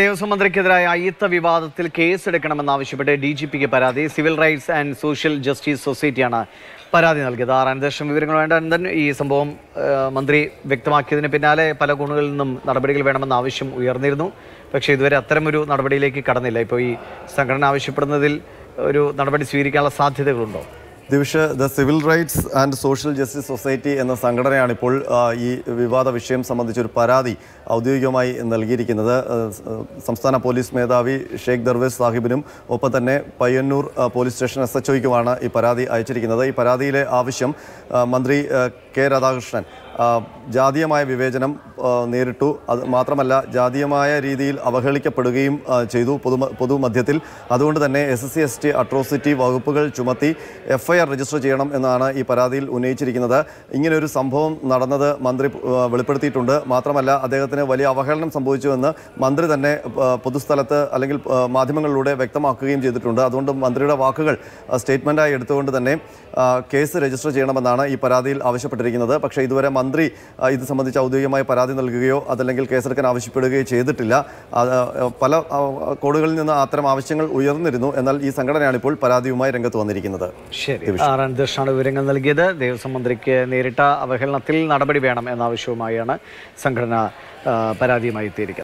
ദേവസ്വം മന്ത്രിക്കെതിരായ അയ്യത്ത വിവാദത്തിൽ കേസെടുക്കണമെന്നാവശ്യപ്പെട്ട് D G പിക്ക് പരാതി civil rights and social justice സൊസൈറ്റിയാണ് പരാതി നൽകിയത് ആറ് അനുദേശം വിവരങ്ങൾ വേണ്ട അനന്തൻ ഈ സംഭവം മന്ത്രി വ്യക്തമാക്കിയതിന് പിന്നാലെ പല കോണുകളിൽ നിന്നും നടപടികൾ വേണമെന്ന ആവശ്യം ഉയർന്നിരുന്നു പക്ഷേ ഇതുവരെ അത്തരമൊരു നടപടിയിലേക്ക് കടന്നില്ല ഇപ്പോൾ ഈ സംഘടന ആവശ്യപ്പെടുന്നതിൽ ഒരു നടപടി സ്വീകരിക്കാനുള്ള സാധ്യതകളുണ്ടോ ദിവിഷ the civil rights and social justice society എന്ന സംഘടനയാണ് ഇപ്പോൾ ഈ വിവാദ വിഷയം സംബന്ധിച്ചൊരു പരാതി ഔദ്യോഗികമായി നൽകിയിരിക്കുന്നത് സംസ്ഥാന പോലീസ് മേധാവി ഷെയ്ഖ് ദർവേസ് സാഹിബിനും ഒപ്പം തന്നെ Payyanur police station S H ഒയ്ക്കുമാണ് ഈ പരാതി അയച്ചിരിക്കുന്നത് ഈ പരാതിയിലെ ആവശ്യം മന്ത്രി കെ രാധാകൃഷ്ണൻ ജാതീയമായ വിവേചനം നേരിട്ടു അത് മാത്രമല്ല ജാതീയമായ രീതിയിൽ അവഹേളിക്കപ്പെടുകയും ചെയ്തു പൊതു പൊതുമധ്യത്തിൽ അതുകൊണ്ട് തന്നെ S C S T atrocity വകുപ്പുകൾ ചുമത്തി എഫ്ഐആർ രജിസ്റ്റർ ചെയ്യണം എന്നാണ് ഈ പരാതിയിൽ ഉന്നയിച്ചിരിക്കുന്നത് ഇങ്ങനെയൊരു സംഭവം നടന്നത് മന്ത്രി വെളിപ്പെടുത്തിയിട്ടുണ്ട് മാത്രമല്ല അദ്ദേഹത്തിന് വലിയ അവഹേളനം സംഭവിച്ചുവെന്ന് മന്ത്രി തന്നെ പൊതുസ്ഥലത്ത് അല്ലെങ്കിൽ മാധ്യമങ്ങളിലൂടെ വ്യക്തമാക്കുകയും ചെയ്തിട്ടുണ്ട് അതുകൊണ്ട് മന്ത്രിയുടെ വാക്കുകൾ സ്റ്റേറ്റ്മെൻറ്റായി എടുത്തുകൊണ്ട് തന്നെ കേസ് രജിസ്റ്റർ ചെയ്യണമെന്നാണ് ഈ പരാതിയിൽ ആവശ്യപ്പെട്ടിരിക്കുന്നത് പക്ഷേ ഇതുവരെ മന്ത്രി ഇത് സംബന്ധിച്ച് ഔദ്യോഗികമായി പരാതി നൽകുകയോ അതല്ലെങ്കിൽ കേസെടുക്കാൻ ആവശ്യപ്പെടുകയോ ചെയ്തിട്ടില്ല പല കോടുകളിൽ നിന്ന് അത്തരം ആവശ്യങ്ങൾ ഉയർന്നിരുന്നു എന്നാൽ ഈ സംഘടനയാണ് ഇപ്പോൾ പരാതിയുമായി രംഗത്ത് വന്നിരിക്കുന്നത് ശരി വിവരങ്ങൾ നൽകിയത് ദേവസ്വം മന്ത്രിക്ക് നേരിട്ട അവഹേളനത്തിൽ നടപടി വേണം എന്ന ആവശ്യവുമായാണ് സംഘടന പരാതിയുമായി എത്തിയിരിക്കുന്നത്